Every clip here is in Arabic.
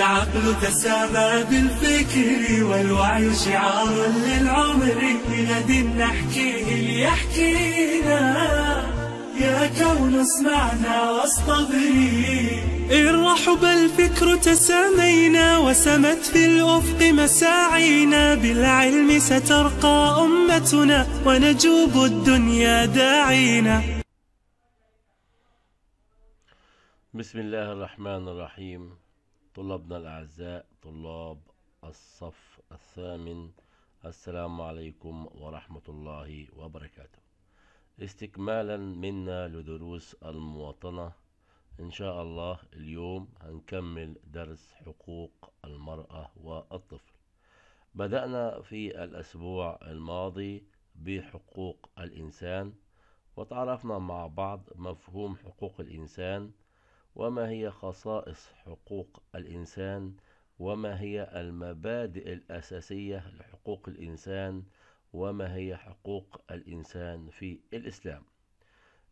العقل تسامى بالفكر والوعي شعار للعمر بغد نحكيه ليحكينا يا كون اسمعنا واصطبري إن رحب الفكر تسامينا وسمت في الأفق مساعينا بالعلم سترقى أمتنا ونجوب الدنيا داعينا بسم الله الرحمن الرحيم طلابنا الأعزاء طلاب الصف الثامن السلام عليكم ورحمة الله وبركاته استكمالا منا لدروس المواطنة إن شاء الله اليوم هنكمل درس حقوق المرأة والطفل بدأنا في الأسبوع الماضي بحقوق الإنسان وتعرفنا مع بعض مفهوم حقوق الإنسان وما هي خصائص حقوق الإنسان وما هي المبادئ الأساسية لحقوق الإنسان وما هي حقوق الإنسان في الإسلام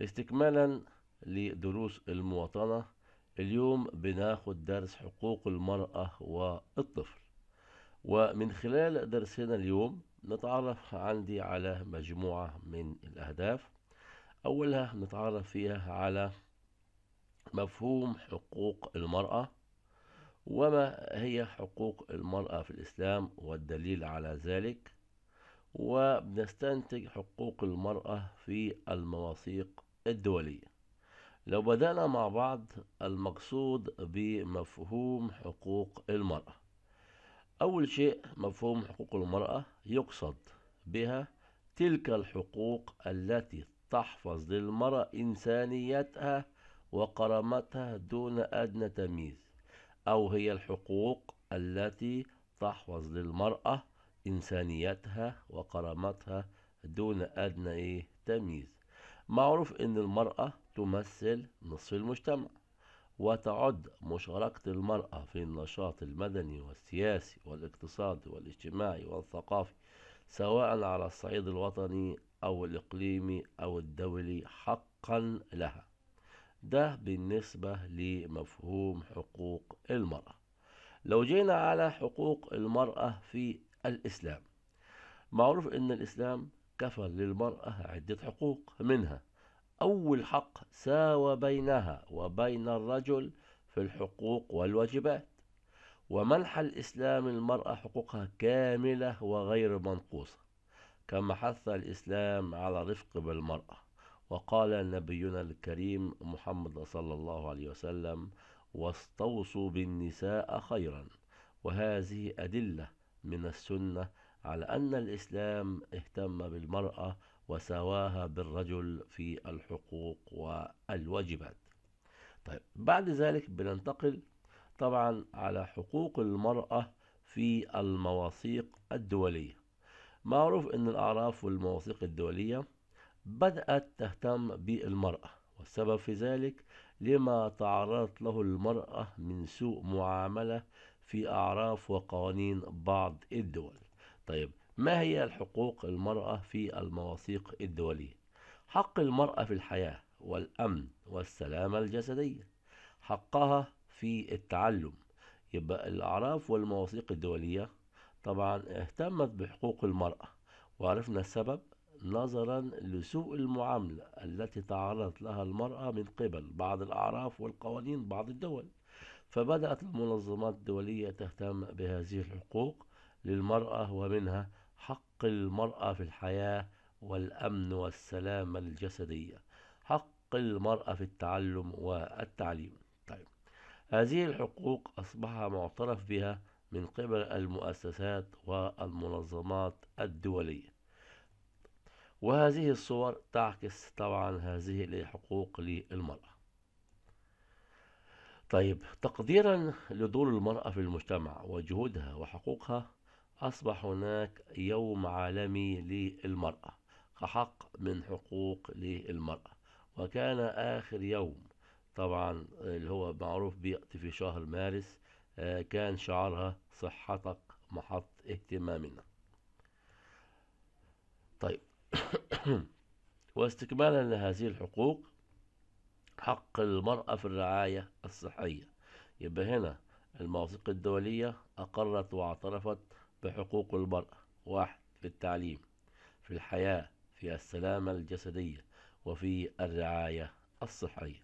استكمالا لدروس المواطنة اليوم بناخد درس حقوق المرأة والطفل ومن خلال درسنا اليوم نتعرف عندي على مجموعة من الأهداف أولها نتعرف فيها على مفهوم حقوق المرأة وما هي حقوق المرأة في الإسلام والدليل على ذلك وبنستنتج حقوق المرأة في المواثيق الدولية لو بدأنا مع بعض المقصود بمفهوم حقوق المرأة أول شيء مفهوم حقوق المرأة يقصد بها تلك الحقوق التي تحفظ للمرأة إنسانيتها وكرامتها دون أدنى تمييز أو هي الحقوق التي تحفظ للمرأة إنسانيتها وكرامتها دون أدنى إيه تمييز معروف إن المرأة تمثل نصف المجتمع وتعد مشاركة المرأة في النشاط المدني والسياسي والاقتصادي والاجتماعي والثقافي سواء على الصعيد الوطني أو الإقليمي أو الدولي حقا لها ده بالنسبة لمفهوم حقوق المرأة لو جينا على حقوق المرأة في الإسلام معروف أن الإسلام كفل للمرأة عدة حقوق منها أول حق ساوى بينها وبين الرجل في الحقوق والواجبات ومنح الإسلام المرأة حقوقها كاملة وغير منقوصة كما حث الإسلام على رفق بالمرأة وقال نبينا الكريم محمد صلى الله عليه وسلم واستوصوا بالنساء خيرا وهذه أدلة من السنة على أن الإسلام اهتم بالمرأة وسواها بالرجل في الحقوق والواجبات طيب بعد ذلك بننتقل طبعا على حقوق المرأة في المواثيق الدولية معروف أن الأعراف والمواثيق الدولية بدأت تهتم بالمرأة والسبب في ذلك لما تعرضت له المرأة من سوء معاملة في أعراف وقوانين بعض الدول طيب ما هي الحقوق المرأة في المواثيق الدولية؟ حق المرأة في الحياة والأمن والسلامة الجسدية حقها في التعلم يبقى الأعراف والمواثيق الدولية طبعا اهتمت بحقوق المرأة وعرفنا السبب نظرا لسوء المعاملة التي تعرضت لها المرأة من قبل بعض الأعراف والقوانين بعض الدول فبدأت المنظمات الدولية تهتم بهذه الحقوق للمرأة ومنها حق المرأة في الحياة والأمن والسلامة الجسدية حق المرأة في التعلم والتعليم طيب هذه الحقوق أصبح معترف بها من قبل المؤسسات والمنظمات الدولية وهذه الصور تعكس طبعا هذه الحقوق للمرأة طيب تقديرا لدور المرأة في المجتمع وجهودها وحقوقها أصبح هناك يوم عالمي للمرأة كحق من حقوق للمرأة وكان آخر يوم طبعا اللي هو معروف بيأتي في شهر مارس آه، كان شعارها صحتك محط اهتمامنا طيب واستكمالا لهذه الحقوق حق المرأة في الرعاية الصحية يبقى هنا المواثيق الدولية أقرت واعترفت بحقوق المرأة واحد في التعليم في الحياة في السلامة الجسدية وفي الرعاية الصحية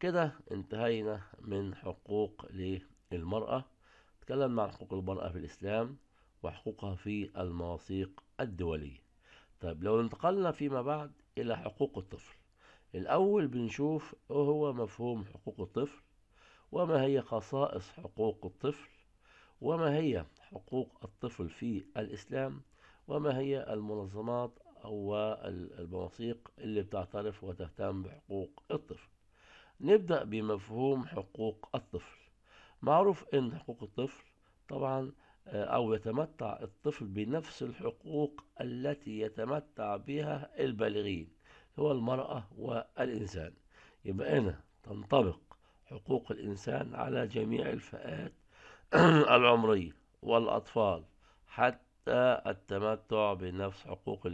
كده انتهينا من حقوق للمرأة تكلمنا عن حقوق المرأة في الإسلام وحقوقها في المواثيق الدولية طيب لو انتقلنا فيما بعد إلى حقوق الطفل الأول بنشوف إيه هو مفهوم حقوق الطفل وما هي خصائص حقوق الطفل وما هي حقوق الطفل في الإسلام وما هي المنظمات أو المواثيق اللي بتعترف وتهتم بحقوق الطفل نبدأ بمفهوم حقوق الطفل معروف إن حقوق الطفل طبعا آه، أو يتمتع الطفل بنفس الحقوق التي يتمتع بها البالغين هو المرأة والإنسان يبقى هنا تنطبق حقوق الإنسان على جميع الفئات العمرية والأطفال حتى التمتع بنفس حقوق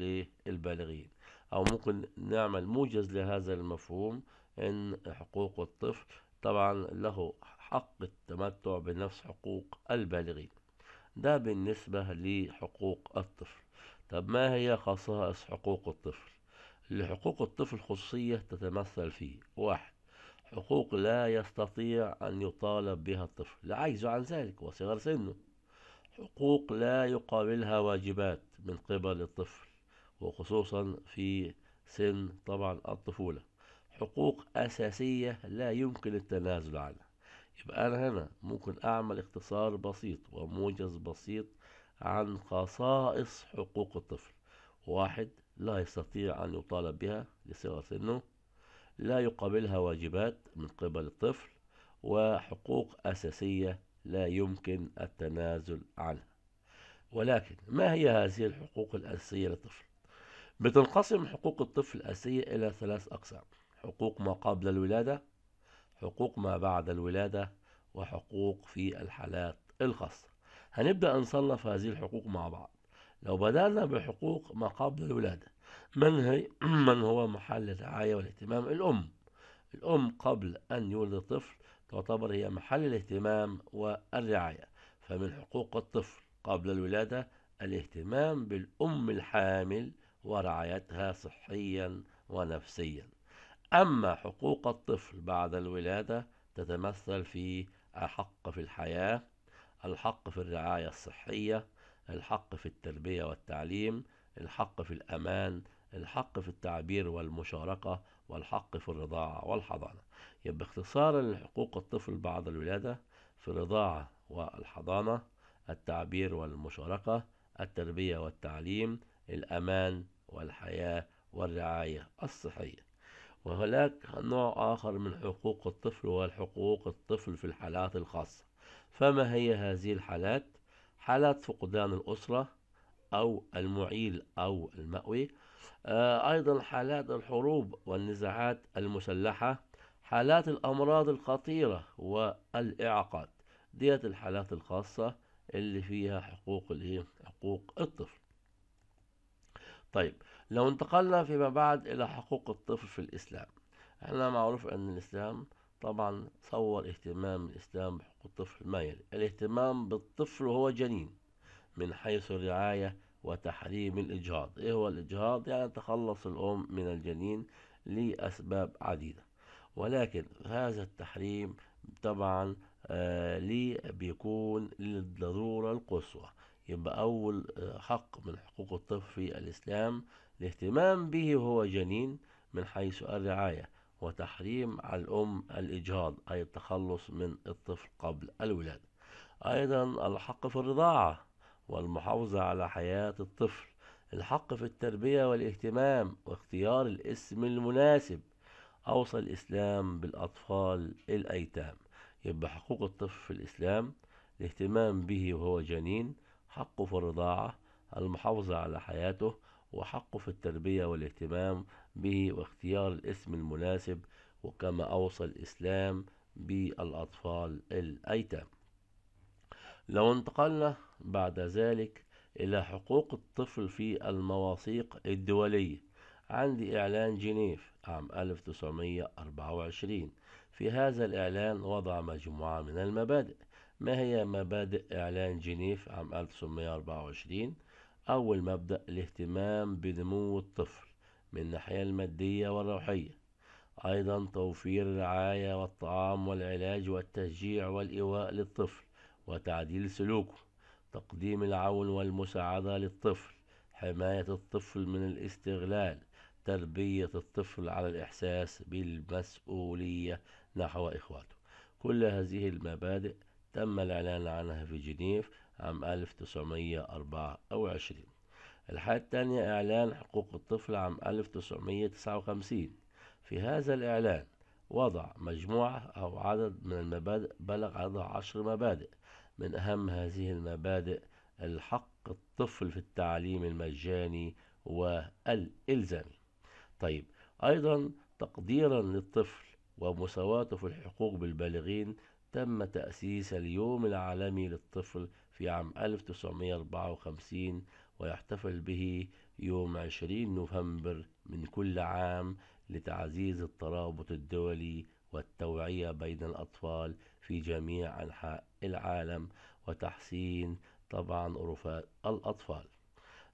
البالغين أو ممكن نعمل موجز لهذا المفهوم إن حقوق الطفل طبعا له حق التمتع بنفس حقوق البالغين ده بالنسبة لحقوق الطفل طب ما هي خصائص حقوق الطفل لحقوق الطفل خصوصية تتمثل في واحد حقوق لا يستطيع أن يطالب بها الطفل لعجزه عن ذلك وصغر سنه حقوق لا يقابلها واجبات من قبل الطفل وخصوصا في سن طبعا الطفولة حقوق أساسية لا يمكن التنازل عنها يبقى أنا هنا ممكن أعمل اختصار بسيط وموجز بسيط عن خصائص حقوق الطفل واحد لا يستطيع أن يطالب بها لصغر سنه لا يقابلها واجبات من قبل الطفل وحقوق أساسية لا يمكن التنازل عنها ولكن ما هي هذه الحقوق الأساسية للطفل؟ بتنقسم حقوق الطفل الأساسية إلى ثلاث أقسام حقوق ما قبل الولادة حقوق ما بعد الولادة وحقوق في الحالات الخاصة هنبدأ نصنف هذه الحقوق مع بعض لو بدأنا بحقوق ما قبل الولادة من, هي من هو محل الرعاية والاهتمام الأم الأم قبل أن يولد الطفل تعتبر هي محل الاهتمام والرعاية فمن حقوق الطفل قبل الولادة الاهتمام بالأم الحامل ورعايتها صحيا ونفسيا أما حقوق الطفل بعد الولادة تتمثل في الحق في الحياة الحق في الرعاية الصحية الحق في التربية والتعليم الحق في الأمان الحق في التعبير والمشاركة والحق في الرضاعة والحضانة يبقى اختصارا لحقوق الطفل بعد الولادة في الرضاعة والحضانة التعبير والمشاركة التربية والتعليم الأمان والحياة والرعاية الصحية وهناك نوع آخر من حقوق الطفل والحقوق الطفل في الحالات الخاصة فما هي هذه الحالات؟ حالات فقدان الأسرة أو المعيل أو المأوي آه، أيضا حالات الحروب والنزاعات المسلحة حالات الأمراض الخطيرة والإعاقات ديت الحالات الخاصة اللي فيها حقوق حقوق الطفل طيب لو انتقلنا فيما بعد إلى حقوق الطفل في الإسلام احنا معروف أن الإسلام طبعا صور اهتمام الإسلام بحقوق الطفل ما يلي الاهتمام بالطفل وهو جنين من حيث الرعاية وتحريم الإجهاض إيه هو الإجهاض؟ يعني تخلص الأم من الجنين لأسباب عديدة ولكن هذا التحريم طبعا آه، لي بيكون للضرورة القصوى يبقى أول آه، حق من حقوق الطفل في الإسلام الاهتمام به هو جنين من حيث الرعاية وتحريم على الأم الإجهاض أي التخلص من الطفل قبل الولادة أيضا الحق في الرضاعة والمحافظة على حياة الطفل الحق في التربية والاهتمام واختيار الاسم المناسب أوصى الإسلام بالأطفال الأيتام يبقى حقوق الطفل في الإسلام الاهتمام به وهو جنين حقه في الرضاعة المحافظة على حياته وحقه في التربية والاهتمام به واختيار الاسم المناسب وكما أوصى الإسلام بالأطفال الأيتام لو انتقلنا بعد ذلك إلى حقوق الطفل في المواثيق الدولية عندي إعلان جنيف عام 1924 في هذا الإعلان وضع مجموعة من المبادئ ما هي مبادئ إعلان جنيف عام 1924 أول مبدأ الاهتمام بنمو الطفل من الناحية المادية والروحية أيضا توفير الرعاية والطعام والعلاج والتشجيع والإيواء للطفل وتعديل سلوكه تقديم العون والمساعدة للطفل حماية الطفل من الاستغلال تربية الطفل على الإحساس بالمسؤولية نحو إخواته كل هذه المبادئ تم الإعلان عنها في جنيف عام 1924 الحالة الثانية إعلان حقوق الطفل عام 1959 في هذا الإعلان وضع مجموعة أو عدد من المبادئ بلغ عدد عشر مبادئ من أهم هذه المبادئ الحق الطفل في التعليم المجاني والإلزامي طيب أيضا تقديرا للطفل ومساواته في الحقوق بالبالغين تم تأسيس اليوم العالمي للطفل في عام 1954 ويحتفل به يوم 20 نوفمبر من كل عام لتعزيز الترابط الدولي والتوعية بين الأطفال في جميع أنحاء العالم وتحسين طبعا رفات الأطفال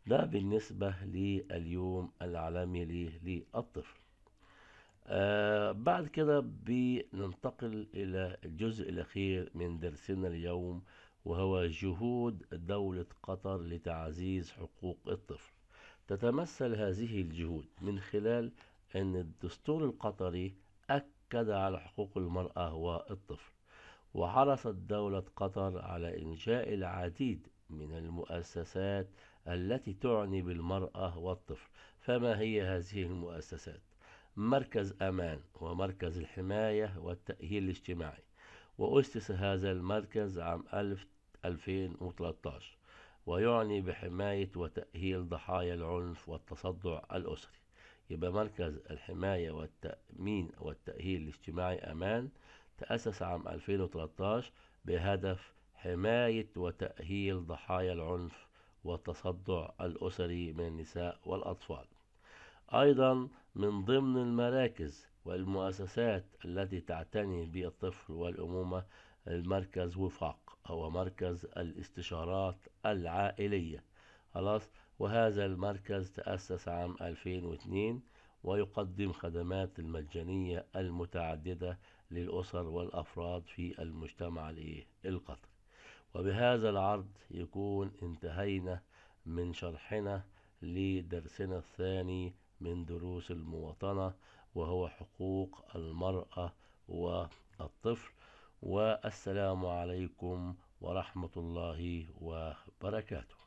ده بالنسبة لليوم العالمي للطفل آه، بعد كده بننتقل إلى الجزء الأخير من درسنا اليوم وهو جهود دولة قطر لتعزيز حقوق الطفل تتمثل هذه الجهود من خلال أن الدستور القطري أكد على حقوق المرأة والطفل وحرصت دولة قطر على إنشاء العديد من المؤسسات التي تعني بالمرأة والطفل فما هي هذه المؤسسات؟ مركز أمان ومركز الحماية والتأهيل الاجتماعي وأسس هذا المركز عام 2013 ويعني بحماية وتأهيل ضحايا العنف والتصدع الأسري يبقى مركز الحماية والتأمين والتأهيل الاجتماعي أمان تأسس عام 2013 بهدف حماية وتأهيل ضحايا العنف والتصدع الأسري من النساء والأطفال أيضا من ضمن المراكز والمؤسسات التي تعتني بالطفل والأمومة المركز وفاق هو مركز الاستشارات العائلية خلاص وهذا المركز تأسس عام 2002 ويقدم خدمات المجانية المتعددة للأسر والأفراد في المجتمع القطري وبهذا العرض يكون انتهينا من شرحنا لدرسنا الثاني من دروس المواطنة وهو حقوق المرأة والطفل والسلام عليكم ورحمة الله وبركاته